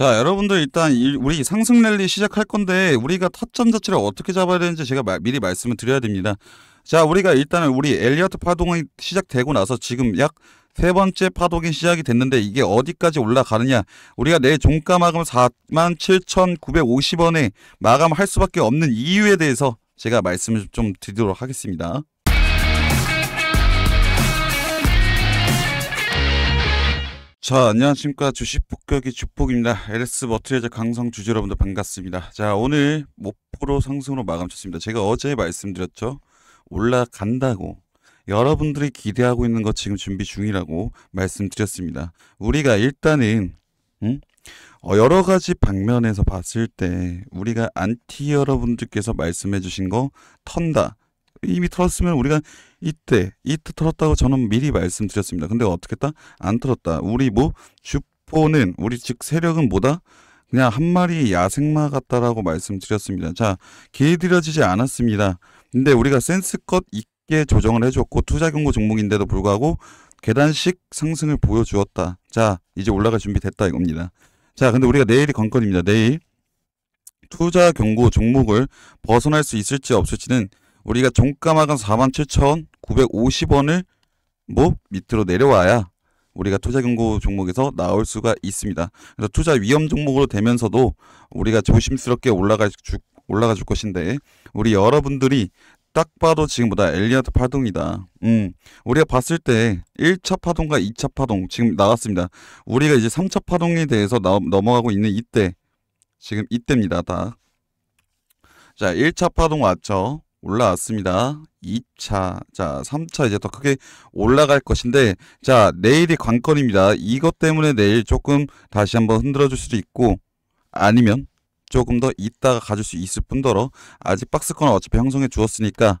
자, 여러분들 일단 우리 상승 랠리 시작할 건데 우리가 타점 자체를 어떻게 잡아야 되는지 제가 미리 말씀을 드려야 됩니다. 자, 우리가 일단은 우리 엘리어트 파동이 시작되고 나서 지금 약 세 번째 파동이 시작이 됐는데 이게 어디까지 올라가느냐 우리가 내 종가 마감 47,950원에 마감할 수밖에 없는 이유에 대해서 제가 말씀을 좀 드리도록 하겠습니다. 자 안녕하십니까 주식 폭격의 축복입니다 LS 머트리얼 강성 주주 여러분들 반갑습니다. 자 오늘 목포로 상승으로 마감쳤습니다. 제가 어제 말씀드렸죠. 올라간다고 여러분들이 기대하고 있는 것 지금 준비 중이라고 말씀드렸습니다. 우리가 일단은 응? 음? 어, 여러 가지 방면에서 봤을 때 우리가 안티 여러분들께서 말씀해 주신 거 턴다 이미 털었으면 우리가 이때 이때 털었다고 저는 미리 말씀드렸습니다. 근데 어떻게 했다? 안 털었다. 우리 뭐 주포는 우리 즉 세력은 뭐다? 그냥 한 마리 야생마 같다라고 말씀드렸습니다. 자, 길들여지지 않았습니다. 근데 우리가 센스껏 있게 조정을 해줬고 투자 경고 종목인데도 불구하고 계단식 상승을 보여주었다. 자, 이제 올라갈 준비 됐다 이겁니다. 자, 근데 우리가 내일이 관건입니다. 내일 투자 경고 종목을 벗어날 수 있을지 없을지는 우리가 종가마감 47,950원을 뭐 밑으로 내려와야 우리가 투자 경고 종목에서 나올 수가 있습니다. 그래서 투자 위험 종목으로 되면서도 우리가 조심스럽게 올라가 줄, 올라가 줄 것인데 우리 여러분들이 딱 봐도 지금 보다 엘리아트 파동이다. 음, 우리가 봤을 때 1차 파동과 2차 파동 지금 나왔습니다. 우리가 이제 3차 파동에 대해서 나, 넘어가고 있는 이때 지금 이때입니다. 다. 자, 1차 파동 왔죠. 올라왔습니다. 2차, 자 3차 이제 더 크게 올라갈 것인데 자 내일이 관건입니다. 이것 때문에 내일 조금 다시 한번 흔들어 줄 수도 있고 아니면 조금 더 이따가 가질 수 있을 뿐더러 아직 박스권 을 어차피 형성해 주었으니까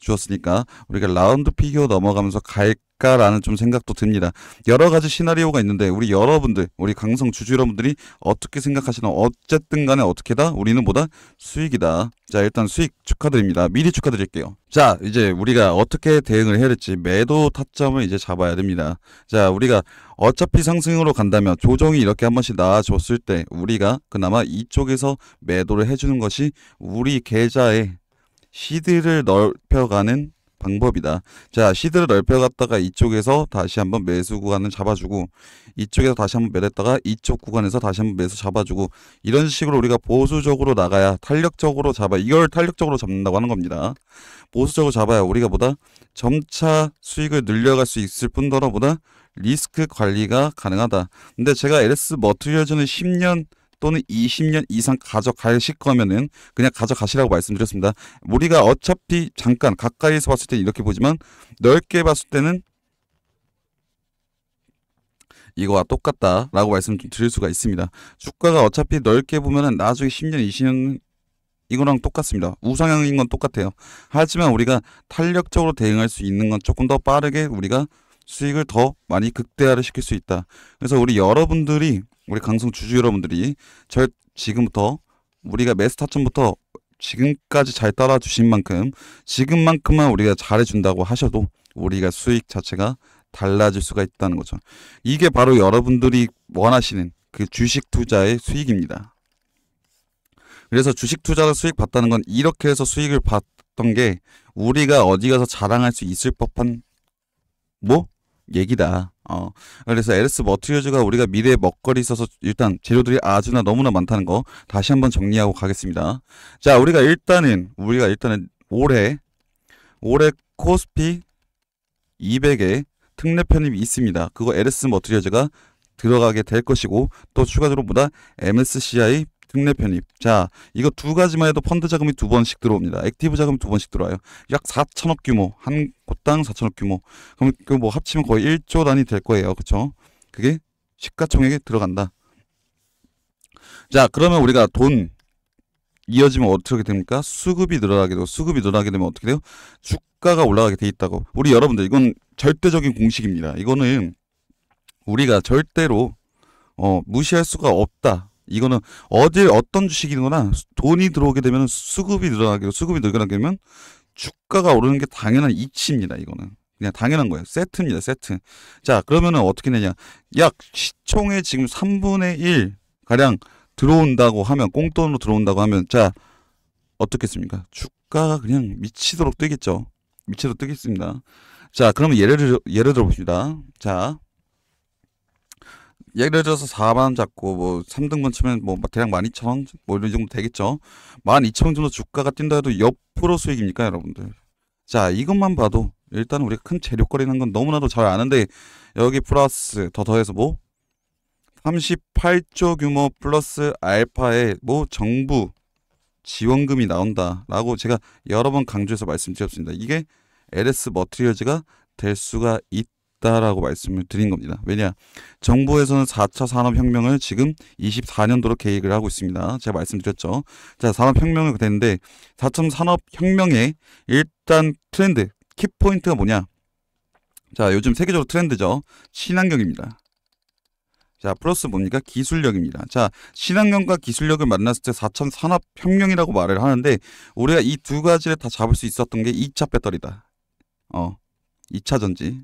주었으니까 우리가 라운드 피규어 넘어가면서 갈까라는 좀 생각도 듭니다. 여러 가지 시나리오가 있는데 우리 여러분들, 우리 강성 주주 여러분들이 어떻게 생각하시나 어쨌든 간에 어떻게다 우리는 뭐다 수익이다. 자 일단 수익 축하드립니다. 미리 축하드릴게요. 자 이제 우리가 어떻게 대응을 해야 될지 매도 타점을 이제 잡아야 됩니다. 자 우리가 어차피 상승으로 간다면 조정이 이렇게 한 번씩 나와줬을 때 우리가 그나마 이쪽에서 매도를 해주는 것이 우리 계좌에 시드를 넓혀가는 방법이다. 자, 시드를 넓혀갔다가 이쪽에서 다시 한번 매수 구간을 잡아주고 이쪽에서 다시 한번 매렸다가 이쪽 구간에서 다시 한번 매수 잡아주고 이런 식으로 우리가 보수적으로 나가야 탄력적으로 잡아 이걸 탄력적으로 잡는다고 하는 겁니다. 보수적으로 잡아야 우리가 보다 점차 수익을 늘려갈 수 있을 뿐더러 보다 리스크 관리가 가능하다. 근데 제가 LS 머트리얼즈는 10년 또는 20년 이상 가져가실 거면은 그냥 가져가시라고 말씀드렸습니다. 우리가 어차피 잠깐 가까이서 봤을 때 이렇게 보지만 넓게 봤을 때는 이거와 똑같다라고 말씀드릴 수가 있습니다. 주가가 어차피 넓게 보면은 나중에 10년, 20년 이거랑 똑같습니다. 우상향인 건 똑같아요. 하지만 우리가 탄력적으로 대응할 수 있는 건 조금 더 빠르게 우리가 수익을 더 많이 극대화를 시킬 수 있다. 그래서 우리 여러분들이 우리 강성 주주 여러분들이 저 지금부터 우리가 매수 타천부터 지금까지 잘 따라주신 만큼 지금만큼만 우리가 잘해준다고 하셔도 우리가 수익 자체가 달라질 수가 있다는 거죠. 이게 바로 여러분들이 원하시는 그 주식 투자의 수익입니다. 그래서 주식 투자를 수익 봤다는 건 이렇게 해서 수익을 봤던 게 우리가 어디 가서 자랑할 수 있을 법한 뭐 얘기다. 어, 그래서 에르스 머트리얼즈가 우리가 미래의 먹거리 있어서 일단 재료들이 아주나 너무나 많다는 거 다시 한번 정리하고 가겠습니다. 자, 우리가 일단은 우리가 일단은 올해 올해 코스피 200에 특례 편입이 있습니다. 그거 에르스 머트리얼즈가 들어가게 될 것이고 또 추가적으로 보다 MSCI 특례 편입. 자, 이거 두 가지만 해도 펀드 자금이 두 번씩 들어옵니다. 액티브 자금이 두 번씩 들어와요. 약 4천억 규모, 한 곳당 4천억 규모. 그럼 그 뭐 합치면 거의 1조 단위 될 거예요. 그쵸 그게 시가총액에 들어간다. 자, 그러면 우리가 돈 이어지면 어떻게 됩니까? 수급이 늘어나게 되고 수급이 늘어나게 되면 어떻게 돼요? 주가가 올라가게 돼 있다고. 우리 여러분들 이건 절대적인 공식입니다. 이거는 우리가 절대로 어, 무시할 수가 없다. 이거는 어딜 어떤 주식이거나 돈이 들어오게 되면 수급이 늘어나게 수급이 늘어나게 되면 주가가 오르는 게 당연한 이치입니다. 이거는 그냥 당연한 거예요. 세트입니다. 세트. 자 그러면은 어떻게 되냐? 약 시총의 지금 3분의 1 가량 들어온다고 하면 공돈으로 들어온다고 하면 자 어떻겠습니까? 주가가 그냥 미치도록 뜨겠죠 미치도록 뜨겠습니다자 그러면 예를 예를 들어 봅시다. 자 예를 들어서 4만원 잡고 뭐 3등분 치면 뭐 대략 12,000원 뭐 이런 정도 되겠죠. 12,000원 정도 주가가 뛴다 해도 옆으로 수익입니까 여러분들. 자 이것만 봐도 일단 우리가 큰 재료거리는 건 너무나도 잘 아는데 여기 플러스 더 더해서 뭐 38조 규모 플러스 알파에뭐 정부 지원금이 나온다라고 제가 여러 번 강조해서 말씀드렸습니다. 이게 LS 머트리얼즈가될 수가 있다. 없다라고 말씀을 드린 겁니다. 왜냐? 정부에서는 4차 산업혁명을 지금 24년도로 계획을 하고 있습니다. 제가 말씀드렸죠. 자, 산업혁명을 그랬는데 4차 산업혁명의 일단 트렌드, 키포인트가 뭐냐? 자, 요즘 세계적으로 트렌드죠. 친환경입니다. 자, 플러스 뭡니까? 기술력입니다. 자, 친환경과 기술력을 만났을 때4차 산업혁명이라고 말을 하는데 우리가 이 두 가지를 다 잡을 수 있었던 게 2차 배터리다. 어, 2차 전지.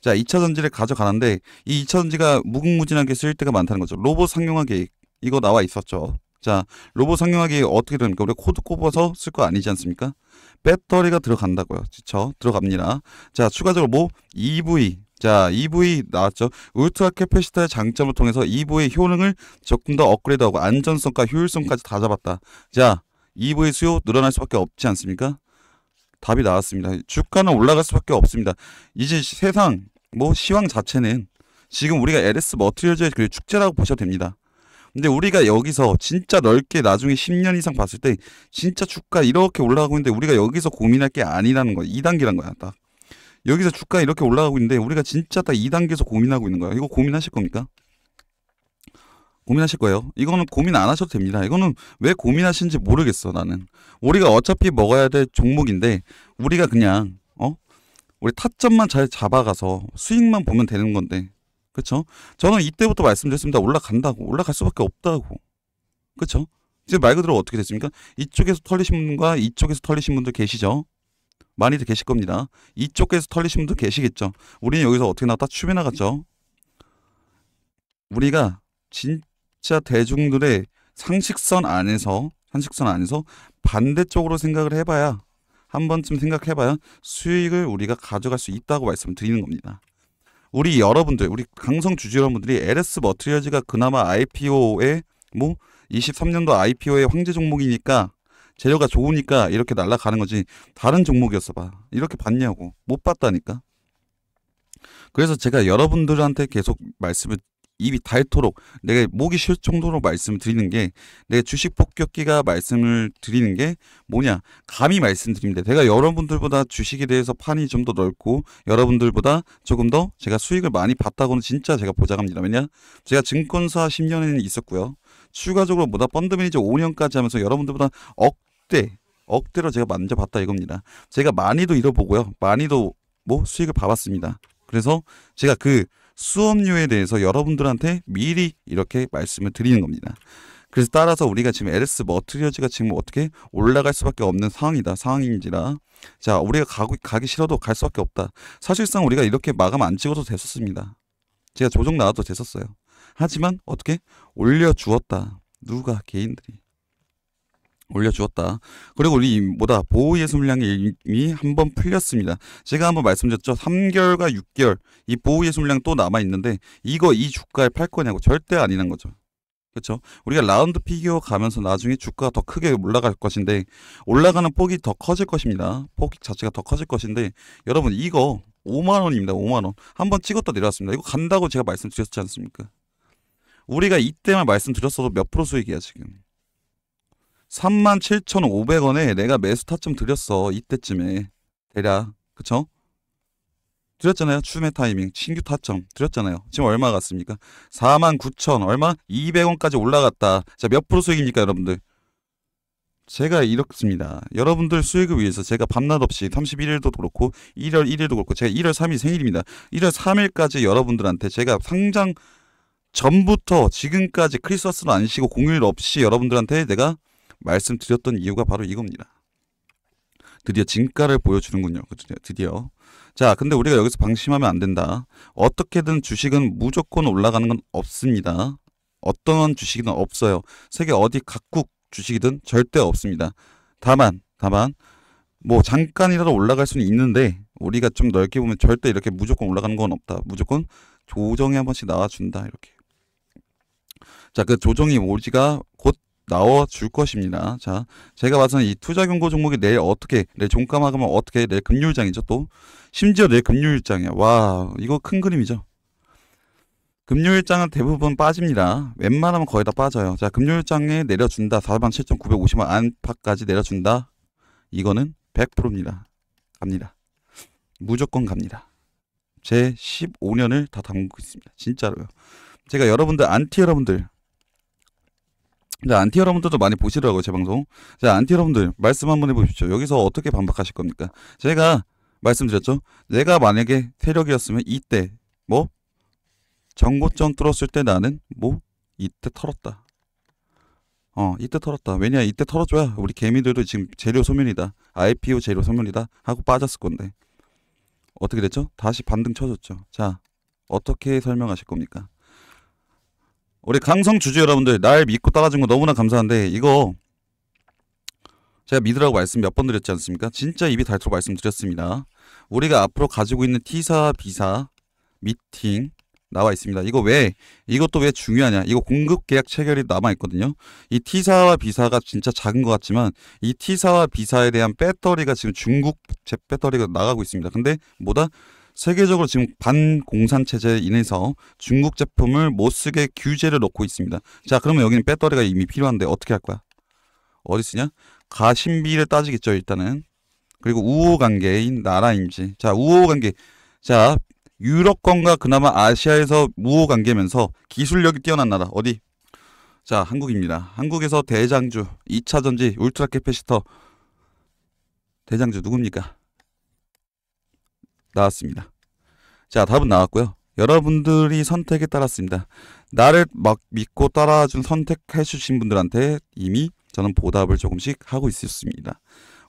자, 2차 전지를 가져가는데 이 2차 전지가 무궁무진하게 쓰일 때가 많다는 거죠. 로봇 상용화 계획 이거 나와 있었죠. 자, 로봇 상용화 계획 어떻게 되는까 우리가 코드 꼽아서 쓸 거 아니지 않습니까? 배터리가 들어간다고요. 그쵸? 들어갑니다. 자, 추가적으로 뭐 EV 자, EV 나왔죠. 울트라 캐패시터의 장점을 통해서 EV의 효능을 조금 더 업그레이드하고 안전성과 효율성까지 다 잡았다. 자, EV 수요 늘어날 수밖에 없지 않습니까? 답이 나왔습니다. 주가는 올라갈 수밖에 없습니다. 이제 세상 뭐 시황 자체는 지금 우리가 LS 머트리얼즈의 그 축제라고 보셔도 됩니다. 근데 우리가 여기서 진짜 넓게 나중에 10년 이상 봤을 때 진짜 주가 이렇게 올라가고 있는데 우리가 여기서 고민할 게 아니라는 거야. 2단계란 거야. 딱. 여기서 주가 이렇게 올라가고 있는데 우리가 진짜 딱 2단계에서 고민하고 있는 거야. 이거 고민하실 겁니까? 고민하실 거예요. 이거는 고민 안 하셔도 됩니다. 이거는 왜 고민하시는지 모르겠어, 나는. 우리가 어차피 먹어야 될 종목인데, 우리가 그냥, 어? 우리 타점만 잘 잡아가서 수익만 보면 되는 건데. 그쵸? 저는 이때부터 말씀드렸습니다. 올라간다고. 올라갈 수밖에 없다고. 그쵸? 지금 말 그대로 어떻게 됐습니까? 이쪽에서 털리신 분과 이쪽에서 털리신 분들 계시죠? 많이들 계실 겁니다. 이쪽에서 털리신 분들 계시겠죠? 우리는 여기서 어떻게 나왔다? 추배 나갔죠? 우리가 진 진짜 대중들의 상식선 안에서 상식선 안에서 반대쪽으로 생각을 해봐야 한 번쯤 생각해봐야 수익을 우리가 가져갈 수 있다고 말씀드리는 겁니다. 우리 여러분들, 우리 강성 주주 여러분들이 LS 머트리얼즈가 그나마 IPO에 뭐 23년도 IPO의 황제 종목이니까 재료가 좋으니까 이렇게 날라가는 거지 다른 종목이었어 봐 이렇게 봤냐고 못 봤다니까 그래서 제가 여러분들한테 계속 말씀을 입이 닳도록 내가 목이 쉴 정도로 말씀드리는 게 내 주식 폭격기가 말씀을 드리는 게 뭐냐 감히 말씀드립니다. 제가 여러분들보다 주식에 대해서 판이 좀 더 넓고 여러분들보다 조금 더 제가 수익을 많이 봤다고는 진짜 제가 보장합니다. 왜냐 제가 증권사 10년에는 있었고요. 추가적으로 뭐다 펀드 매니저 5년까지 하면서 여러분들보다 억대 억대로 제가 만져봤다 이겁니다. 제가 많이도 잃어보고요. 많이도 뭐 수익을 봐봤습니다. 그래서 제가 그 수업료에 대해서 여러분들한테 미리 이렇게 말씀을 드리는 겁니다. 그래서 따라서 우리가 지금 LS 머트리어즈가 지금 뭐 어떻게 올라갈 수밖에 없는 상황이다. 상황인지라 자 우리가 가고, 가기 싫어도 갈 수밖에 없다. 사실상 우리가 이렇게 마감 안 찍어도 됐었습니다. 제가 조정 나와도 됐었어요. 하지만 어떻게 올려주었다. 누가 개인들이 올려주었다. 그리고 우리 뭐다 보호예수 물량이 이미 한 번 풀렸습니다. 제가 한 번 말씀드렸죠. 3개월과 6개월 이 보호예수 물량 또 남아 있는데 이거 이 주가에 팔 거냐고 절대 아니란 거죠. 그렇죠? 우리가 라운드 피규어 가면서 나중에 주가가 더 크게 올라갈 것인데 올라가는 폭이 더 커질 것입니다. 폭 자체가 더 커질 것인데 여러분 이거 5만 원입니다. 5만 원. 한 번 찍었다 내려왔습니다. 이거 간다고 제가 말씀드렸지 않습니까? 우리가 이때만 말씀드렸어도 몇 프로 수익이야 지금. 37,500원에 내가 매수 타점 드렸어. 이때쯤에. 대략. 그쵸? 드렸잖아요. 추매 타이밍. 신규 타점 드렸잖아요. 지금 얼마 갔습니까? 49,000 얼마? 200원까지 올라갔다. 자, 몇 프로 수익입니까, 여러분들? 제가 이렇습니다. 여러분들 수익을 위해서 제가 밤낮 없이 31일도 그렇고 1월 1일도 그렇고 제가 1월 3일 생일입니다. 1월 3일까지 여러분들한테 제가 상장 전부터 지금까지 크리스마스도 안 쉬고 공휴일 없이 여러분들한테 내가 말씀드렸던 이유가 바로 이겁니다. 드디어 진가를 보여주는군요. 그 드디어. 자, 근데 우리가 여기서 방심하면 안 된다. 어떻게든 주식은 무조건 올라가는 건 없습니다. 어떤 주식이든 없어요. 세계 어디 각국 주식이든 절대 없습니다. 다만, 다만, 뭐 잠깐이라도 올라갈 수는 있는데 우리가 좀 넓게 보면 절대 이렇게 무조건 올라가는 건 없다. 무조건 조정이 한 번씩 나와준다. 이렇게. 자, 그 조정이 오지가 곧 나와 줄 것입니다. 자, 제가 봐서는 이 투자 경고 종목이 내일 어떻게 내 종가 막으면 어떻게 내 금요일장이죠. 또 심지어 내 금요일장이야. 와, 이거 큰 그림이죠. 금요일장은 대부분 빠집니다. 웬만하면 거의 다 빠져요. 자, 금요일장에 내려준다. 47,950원 안팎까지 내려준다. 이거는 100%입니다. 갑니다. 무조건 갑니다. 제 15년을 다 담고 있습니다. 진짜로요. 제가 여러분들 안티 여러분들 자, 안티 여러분들도 많이 보시더라고요, 제 방송. 자, 안티 여러분들, 말씀 한번 해보십시오. 여기서 어떻게 반박하실 겁니까? 제가 말씀드렸죠? 내가 만약에 세력이었으면 이때, 뭐, 정고점 뚫었을 때 나는, 뭐, 이때 털었다. 어, 이때 털었다. 왜냐, 이때 털어줘야 우리 개미들도 지금 재료 소멸이다. IPO 재료 소멸이다. 하고 빠졌을 건데. 어떻게 됐죠? 다시 반등 쳐줬죠. 자, 어떻게 설명하실 겁니까? 우리 강성 주주 여러분들 날 믿고 따라준 거 너무나 감사한데 이거 제가 믿으라고 말씀 몇 번 드렸지 않습니까? 진짜 입이 닳도록 말씀드렸습니다. 우리가 앞으로 가지고 있는 T사, B사, 미팅 나와 있습니다. 이거 왜 이것도 왜 중요하냐? 이거 공급 계약 체결이 남아 있거든요. 이 T사와 B사가 진짜 작은 것 같지만 이 T사와 B사에 대한 배터리가 지금 중국 제 배터리가 나가고 있습니다. 근데 뭐다 세계적으로 지금 반공산 체제에 인해서 중국 제품을 못 쓰게 규제를 놓고 있습니다. 자, 그러면 여기는 배터리가 이미 필요한데 어떻게 할 거야? 어디 쓰냐? 가신비를 따지겠죠, 일단은. 그리고 우호 관계인 나라인지. 자, 우호 관계. 자, 유럽권과 그나마 아시아에서 우호 관계면서 기술력이 뛰어난 나라. 어디? 자, 한국입니다. 한국에서 대장주, 2차 전지, 울트라 캐패시터. 대장주 누굽니까? 나왔습니다. 자, 답은 나왔고요. 여러분들이 선택에 따랐습니다. 나를 막 믿고 따라준 선택해 주신 분들한테 이미 저는 보답을 조금씩 하고 있었습니다.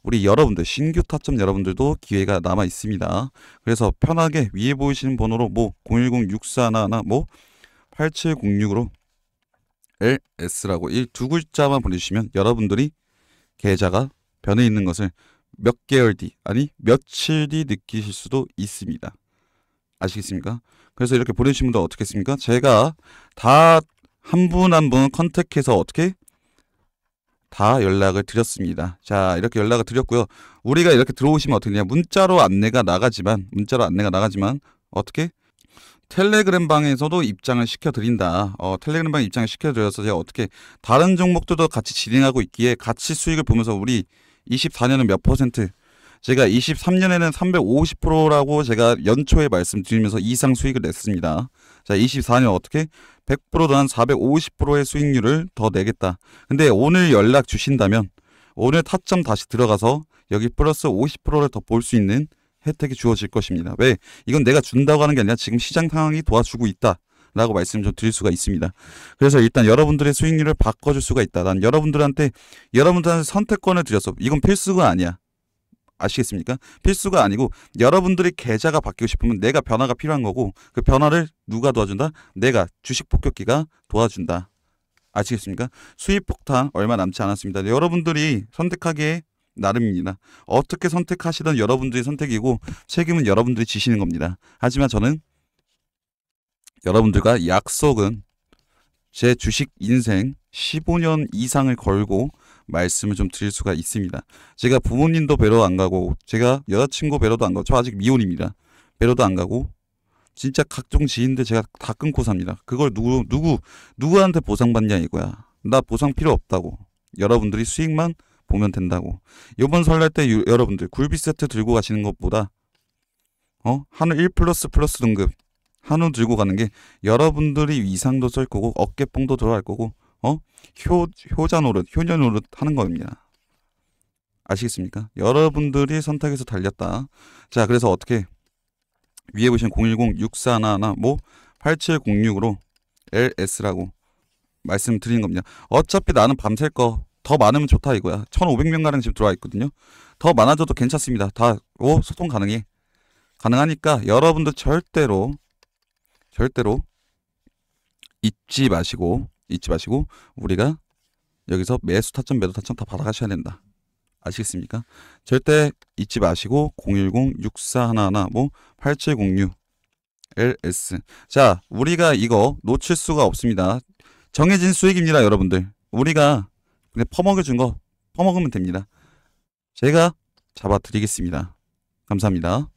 우리 여러분들 신규 타점 여러분들도 기회가 남아 있습니다. 그래서 편하게 위에 보이시는 번호로 뭐 010-6411, 뭐 8706으로 LS라고 이 두 글자만 보내주시면 여러분들이 계좌가 변해 있는 것을 몇 개월 뒤, 아니 며칠 뒤 느끼실 수도 있습니다. 아시겠습니까? 그래서 이렇게 보내주신 분들 어떻겠습니까? 제가 다 한 분 한 분 컨택해서 어떻게 다 연락을 드렸습니다. 자, 이렇게 연락을 드렸고요. 우리가 이렇게 들어오시면 어떻게 되냐? 문자로 안내가 나가지만 문자로 안내가 나가지만 어떻게 텔레그램 방에서도 입장을 시켜드린다. 어, 텔레그램 방에 입장을 시켜드려서 제가 어떻게 다른 종목들도 같이 진행하고 있기에 같이 수익을 보면서 우리 24년은 몇 퍼센트 제가 23년에는 350%라고 제가 연초에 말씀드리면서 이상 수익을 냈습니다. 자, 24년 어떻게? 100% 더한 450%의 수익률을 더 내겠다. 근데 오늘 연락 주신다면 오늘 타점 다시 들어가서 여기 플러스 50%를 더 볼 수 있는 혜택이 주어질 것입니다. 왜? 이건 내가 준다고 하는 게 아니라 지금 시장 상황이 도와주고 있다. 라고 말씀을 좀 드릴 수가 있습니다. 그래서 일단 여러분들의 수익률을 바꿔줄 수가 있다. 난 여러분들한테, 여러분들한테 선택권을 드렸어. 이건 필수가 아니야. 아시겠습니까? 필수가 아니고 여러분들이 계좌가 바뀌고 싶으면 내가 변화가 필요한 거고 그 변화를 누가 도와준다? 내가 주식 폭격기가 도와준다. 아시겠습니까? 수입 폭탄 얼마 남지 않았습니다. 여러분들이 선택하기에 나름입니다. 어떻게 선택하시던 여러분들의 선택이고 책임은 여러분들이 지시는 겁니다. 하지만 저는 여러분들과 약속은 제 주식 인생 15년 이상을 걸고 말씀을 좀 드릴 수가 있습니다. 제가 부모님도 뵈러 안 가고 제가 여자친구 뵈러도 안 가고 저 아직 미혼입니다. 뵈러도 안 가고 진짜 각종 지인들 제가 다 끊고 삽니다. 그걸 누구 누구 누구한테 보상받냐 이거야. 나 보상 필요 없다고. 여러분들이 수익만 보면 된다고. 이번 설날 때 유, 여러분들 굴비 세트 들고 가시는 것보다 어? 하늘 1 플러스 플러스 등급 한우 들고 가는 게 여러분들이 위상도 쓸 거고 어깨뽕도 들어갈 거고 어효 효자 노릇 효녀 노릇 하는 겁니다. 아시겠습니까? 여러분들이 선택해서 달렸다. 자 그래서 어떻게 위에 보시면 010 6411 8706으로 LS라고 말씀드리는 겁니다. 어차피 나는 밤샐 거 더 많으면 좋다 이거야. 1,500명 가량 지금 들어와 있거든요. 더 많아져도 괜찮습니다. 다 오, 소통 가능해. 가능하니까 여러분들 절대로 절대로 잊지 마시고 잊지 마시고 우리가 여기서 매수 타점 매도 타점 다 받아가셔야 된다. 아시겠습니까? 절대 잊지 마시고 010-6411-8706 LS 뭐 자 우리가 이거 놓칠 수가 없습니다. 정해진 수익입니다 여러분들. 우리가 그냥 퍼먹여 준 거 퍼먹으면 됩니다. 제가 잡아드리겠습니다. 감사합니다.